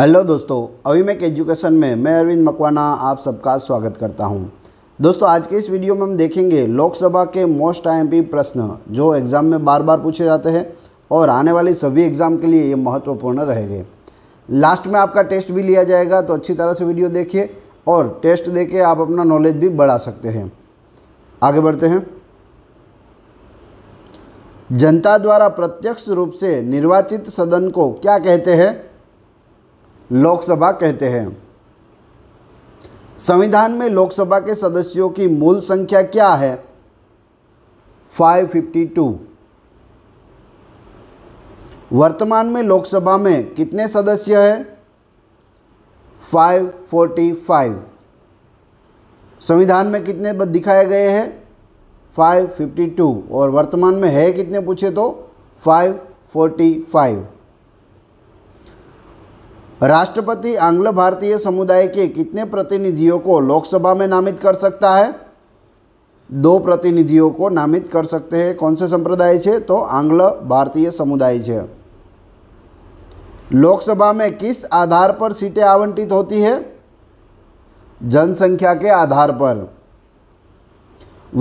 Hello दोस्तों मैं education में मैं अरविंद मकवाना आप सबका स्वागत करता हूं। दोस्तों आज के इस वीडियो में हम देखेंगे लोकसभा के मोस्ट पी प्रश्न जो एग्ज़ाम में बार बार पूछे जाते हैं और आने वाली सभी एग्ज़ाम के लिए ये महत्वपूर्ण रहेंगे लास्ट में आपका टेस्ट भी लिया जाएगा तो अच्छी तरह से वीडियो देखिए और टेस्ट दे के आप अपना नॉलेज भी बढ़ा सकते हैं आगे बढ़ते हैं जनता द्वारा प्रत्यक्ष रूप से निर्वाचित सदन को क्या कहते हैं लोकसभा कहते हैं संविधान में लोकसभा के सदस्यों की मूल संख्या क्या है 552 वर्तमान में लोकसभा में कितने सदस्य हैं 545 संविधान में कितने दिखाए गए हैं 552 और वर्तमान में है कितने पूछे तो 545 राष्ट्रपति आंग्ल भारतीय समुदाय के कितने प्रतिनिधियों को लोकसभा में नामित कर सकता है दो प्रतिनिधियों को नामित कर सकते हैं कौन से संप्रदाय से तो आंग्ल भारतीय समुदाय से लोकसभा में किस आधार पर सीटें आवंटित होती है जनसंख्या के आधार पर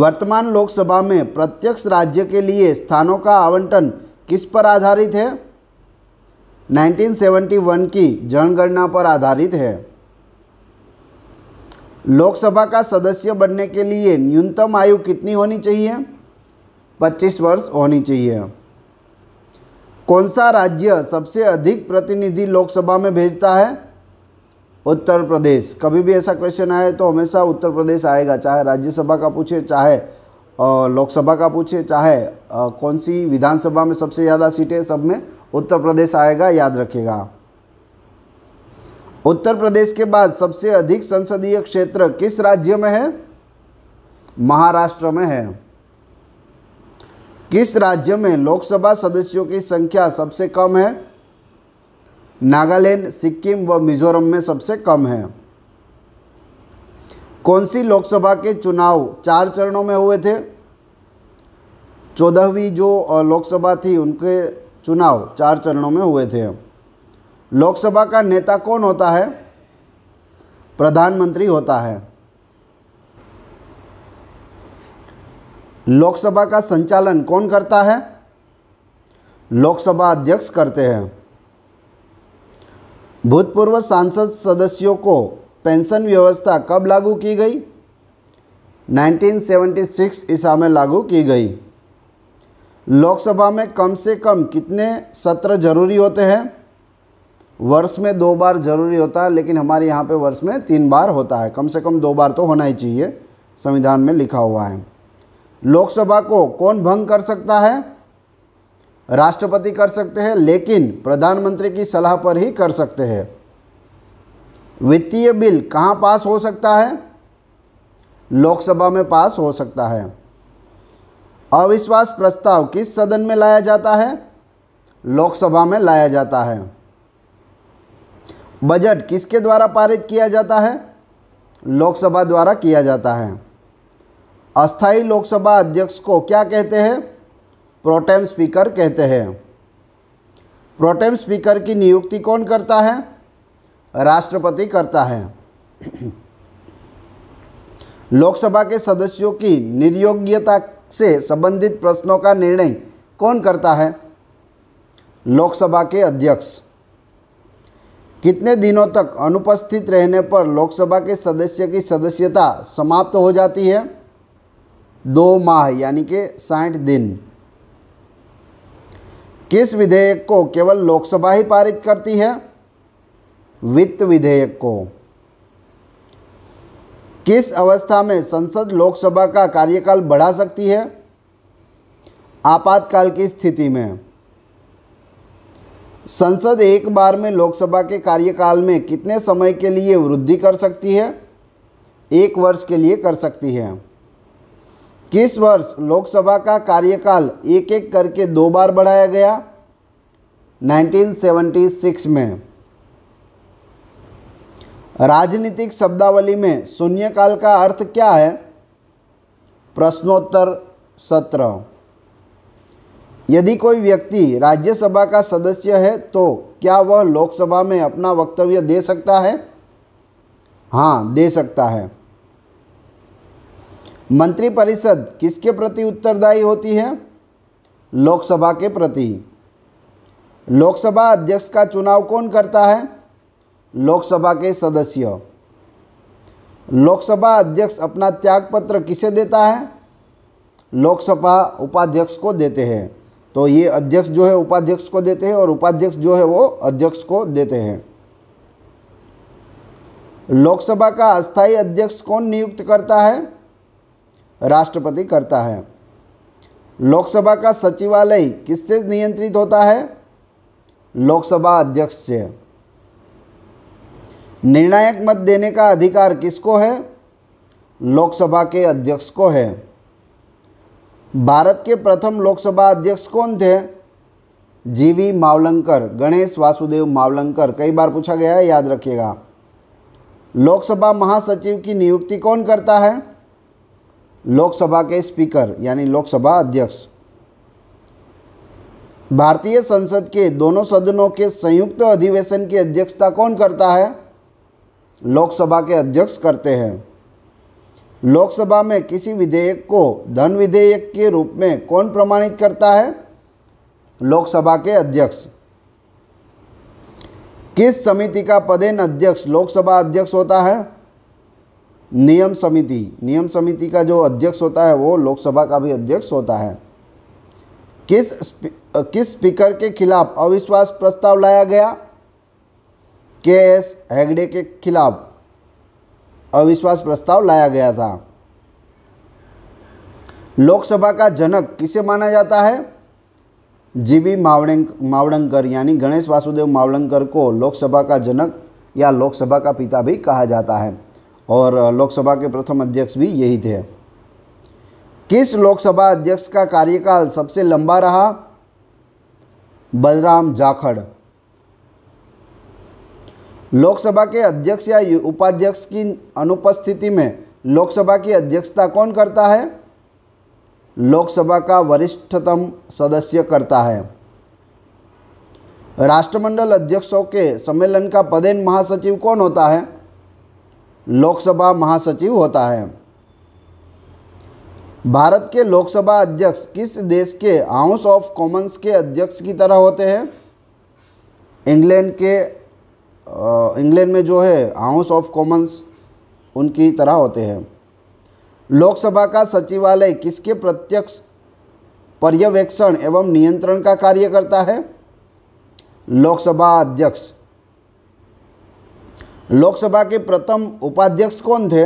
वर्तमान लोकसभा में प्रत्यक्ष राज्य के लिए स्थानों का आवंटन किस पर आधारित है 1971 की जनगणना पर आधारित है लोकसभा का सदस्य बनने के लिए न्यूनतम आयु कितनी होनी चाहिए 25 वर्ष होनी चाहिए कौन सा राज्य सबसे अधिक प्रतिनिधि लोकसभा में भेजता है उत्तर प्रदेश कभी भी ऐसा क्वेश्चन आए तो हमेशा उत्तर प्रदेश आएगा चाहे राज्यसभा का पूछे चाहे लोकसभा का पूछे चाहे कौन सी विधानसभा में सबसे ज़्यादा सीटें सब में उत्तर प्रदेश आएगा याद रखिएगा उत्तर प्रदेश के बाद सबसे अधिक संसदीय क्षेत्र किस राज्य में है महाराष्ट्र में है किस राज्य में लोकसभा सदस्यों की संख्या सबसे कम है नागालैंड सिक्किम व मिजोरम में सबसे कम है कौन सी लोकसभा के चुनाव चार चरणों में हुए थे चौदहवीं जो लोकसभा थी उनके चुनाव चार चरणों में हुए थे लोकसभा का नेता कौन होता है प्रधानमंत्री होता है लोकसभा का संचालन कौन करता है लोकसभा अध्यक्ष करते हैं भूतपूर्व सांसद सदस्यों को पेंशन व्यवस्था कब लागू की गई 1976 ईसा में लागू की गई लोकसभा में कम से कम कितने सत्र जरूरी होते हैं वर्ष में दो बार जरूरी होता है लेकिन हमारे यहाँ पे वर्ष में तीन बार होता है कम से कम दो बार तो होना ही चाहिए संविधान में लिखा हुआ है लोकसभा को कौन भंग कर सकता है राष्ट्रपति कर सकते हैं लेकिन प्रधानमंत्री की सलाह पर ही कर सकते हैं वित्तीय बिल कहाँ पास हो सकता है लोकसभा में पास हो सकता है अविश्वास प्रस्ताव किस सदन में लाया जाता है लोकसभा में लाया जाता है बजट किसके द्वारा पारित किया जाता है लोकसभा द्वारा किया जाता है अस्थाई लोकसभा अध्यक्ष को क्या कहते हैं प्रोटेम स्पीकर कहते हैं प्रोटेम स्पीकर की नियुक्ति कौन करता है राष्ट्रपति करता है लोकसभा के सदस्यों की निर्योग्यता से संबंधित प्रश्नों का निर्णय कौन करता है लोकसभा के अध्यक्ष कितने दिनों तक अनुपस्थित रहने पर लोकसभा के सदस्य की सदस्यता समाप्त हो जाती है दो माह यानी कि साठ दिन किस विधेयक को केवल लोकसभा ही पारित करती है वित्त विधेयक को किस अवस्था में संसद लोकसभा का कार्यकाल बढ़ा सकती है आपातकाल की स्थिति में संसद एक बार में लोकसभा के कार्यकाल में कितने समय के लिए वृद्धि कर सकती है एक वर्ष के लिए कर सकती है किस वर्ष लोकसभा का कार्यकाल एक एक करके दो बार बढ़ाया गया 1976 में राजनीतिक शब्दावली में शून्यकाल का अर्थ क्या है प्रश्नोत्तर सत्र यदि कोई व्यक्ति राज्यसभा का सदस्य है तो क्या वह लोकसभा में अपना वक्तव्य दे सकता है हाँ दे सकता है मंत्रिपरिषद किसके प्रति उत्तरदायी होती है लोकसभा के प्रति लोकसभा अध्यक्ष का चुनाव कौन करता है लोकसभा के सदस्य लोकसभा अध्यक्ष अपना त्यागपत्र किसे देता है लोकसभा उपाध्यक्ष को देते हैं तो ये अध्यक्ष जो है उपाध्यक्ष को देते हैं और उपाध्यक्ष जो है वो अध्यक्ष को देते हैं लोकसभा का अस्थाई अध्यक्ष कौन नियुक्त करता है राष्ट्रपति करता है लोकसभा का सचिवालय किससे नियंत्रित होता है लोकसभा अध्यक्ष से निर्णायक मत देने का अधिकार किसको है लोकसभा के अध्यक्ष को है भारत के प्रथम लोकसभा अध्यक्ष कौन थे जीवी मावलंकर गणेश वासुदेव मावलंकर कई बार पूछा गया है याद रखिएगा लोकसभा महासचिव की नियुक्ति कौन करता है लोकसभा के स्पीकर यानी लोकसभा अध्यक्ष भारतीय संसद के दोनों सदनों के संयुक्त अधिवेशन की अध्यक्षता कौन करता है लोकसभा के अध्यक्ष करते हैं लोकसभा में किसी विधेयक को धन विधेयक के रूप में कौन प्रमाणित करता है लोकसभा के अध्यक्ष किस समिति का पदेन अध्यक्ष लोकसभा अध्यक्ष होता है नियम समिति नियम समिति का जो अध्यक्ष होता है वो लोकसभा का भी अध्यक्ष होता है किस स्पी, किस स्पीकर के खिलाफ अविश्वास प्रस्ताव लाया गया के एस हेगड़े के खिलाफ अविश्वास प्रस्ताव लाया गया था लोकसभा का जनक किसे माना जाता है जीवी मावड़ें मावड़ंकर यानी गणेश वासुदेव मावड़ंकर को लोकसभा का जनक या लोकसभा का पिता भी कहा जाता है और लोकसभा के प्रथम अध्यक्ष भी यही थे किस लोकसभा अध्यक्ष का कार्यकाल सबसे लंबा रहा बलराम जाखड़ लोकसभा के अध्यक्ष या उपाध्यक्ष की अनुपस्थिति में लोकसभा की अध्यक्षता कौन करता है लोकसभा का वरिष्ठतम सदस्य करता है राष्ट्रमंडल अध्यक्षों के सम्मेलन का पदेन महासचिव कौन होता है लोकसभा महासचिव होता है भारत के लोकसभा अध्यक्ष किस देश के हाउस ऑफ कॉमन्स के अध्यक्ष की तरह होते हैं इंग्लैंड के इंग्लैंड में जो है हाउस ऑफ कॉमन्स उनकी तरह होते हैं लोकसभा का सचिवालय किसके प्रत्यक्ष पर्यवेक्षण एवं नियंत्रण का कार्य करता है लोकसभा अध्यक्ष लोकसभा के प्रथम उपाध्यक्ष कौन थे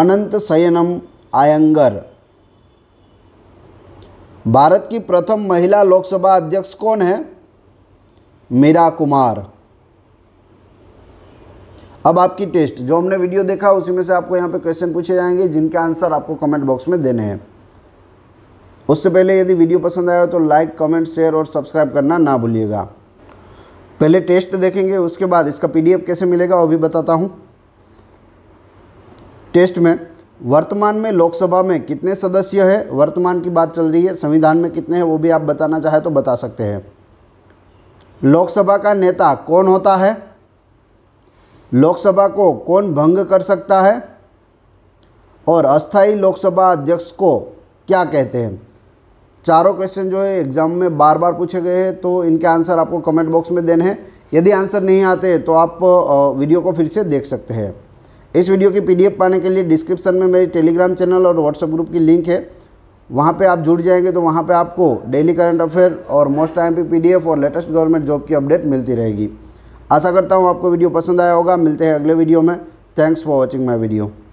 अनंत सयनम आयंगर भारत की प्रथम महिला लोकसभा अध्यक्ष कौन है मेरा कुमार अब आपकी टेस्ट जो हमने वीडियो देखा उसी में से आपको यहाँ पे क्वेश्चन पूछे जाएंगे जिनके आंसर आपको कमेंट बॉक्स में देने हैं उससे पहले यदि वीडियो पसंद आया हो तो लाइक कमेंट शेयर और सब्सक्राइब करना ना भूलिएगा पहले टेस्ट देखेंगे उसके बाद इसका पीडीएफ कैसे मिलेगा वो भी बताता हूँ टेस्ट में वर्तमान में लोकसभा में कितने सदस्य है वर्तमान की बात चल रही है संविधान में कितने हैं वो भी आप बताना चाहें तो बता सकते हैं लोकसभा का नेता कौन होता है लोकसभा को कौन भंग कर सकता है और अस्थाई लोकसभा अध्यक्ष को क्या कहते हैं चारों क्वेश्चन जो है एग्ज़ाम में बार बार पूछे गए हैं तो इनके आंसर आपको कमेंट बॉक्स में देने हैं यदि आंसर नहीं आते तो आप वीडियो को फिर से देख सकते हैं इस वीडियो की पीडीएफ पाने के लिए डिस्क्रिप्शन में मेरी टेलीग्राम चैनल और व्हाट्सएप ग्रुप की लिंक है वहाँ पे आप जुड़ जाएंगे तो वहाँ पे आपको डेली करंट अफेयर और मोस्ट टाइम पे पीडीएफ और लेटेस्ट गवर्नमेंट जॉब की अपडेट मिलती रहेगी आशा करता हूँ आपको वीडियो पसंद आया होगा मिलते हैं अगले वीडियो में thanks for watching my video